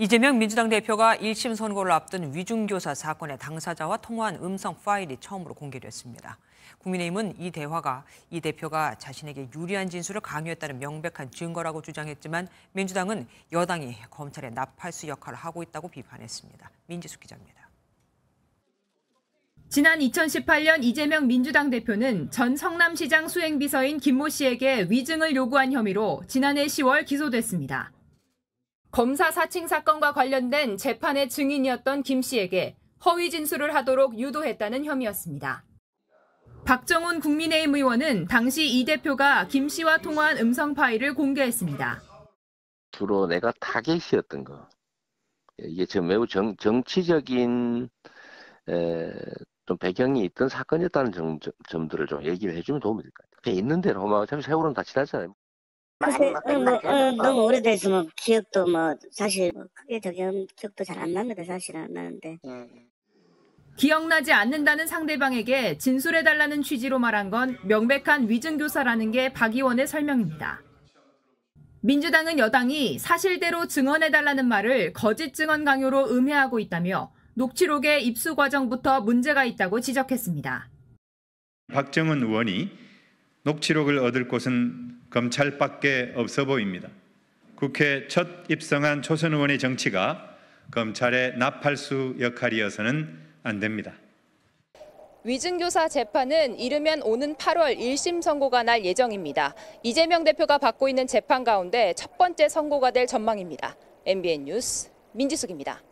이재명 민주당 대표가 1심 선고를 앞둔 위중교사 사건의 당사자와 통화한 음성 파일이 처음으로 공개됐습니다. 국민의힘은 이 대화가 이 대표가 자신에게 유리한 진술을 강요했다는 명백한 증거라고 주장했지만 민주당은 여당이 검찰의 나팔수 역할을 하고 있다고 비판했습니다. 민지숙 기자입니다. 지난 2018년 이재명 민주당 대표는 전 성남시장 수행비서인 김모 씨에게 위증을 요구한 혐의로 지난해 10월 기소됐습니다. 검사 사칭 사건과 관련된 재판의 증인이었던 김 씨에게 허위 진술을 하도록 유도했다는 혐의였습니다. 박정훈 국민의힘 의원은 당시 이 대표가 김 씨와 통화한 음성 파일을 공개했습니다. 주로 내가 타겟이었던 거. 이게 지금 매우 정, 정치적인 에, 좀 배경이 있던 사건이었다는 점, 점들을 좀 얘기를 해주면 도움이 될 것 같아요. 있는 대로 하면 뭐, 세월은 다 지났잖아요. 많이 막 응, 뭐, 너무 오래돼서 뭐 기억도 뭐 사실 뭐 크게 저기 기억도 잘안 납니다 사실안 나는데 음. 기억나지 않는다는 상대방에게 진술해달라는 취지로 말한 건 명백한 위증교사라는 게 박 의원의 설명입니다. 민주당은 여당이 사실대로 증언해달라는 말을 거짓 증언 강요로 음해하고 있다며 녹취록의 입수 과정부터 문제가 있다고 지적했습니다. 박정은 의원이 녹취록을 얻을 곳은 검찰밖에 없어 보입니다. 국회 첫 입성한 초선 의원의 정치가 검찰의 나팔수 역할이어서는 안 됩니다. 위증교사 재판은 이르면 오는 8월 1심 선고가 날 예정입니다. 이재명 대표가 받고 있는 재판 가운데 첫 번째 선고가 될 전망입니다. MBN 뉴스 민지숙입니다.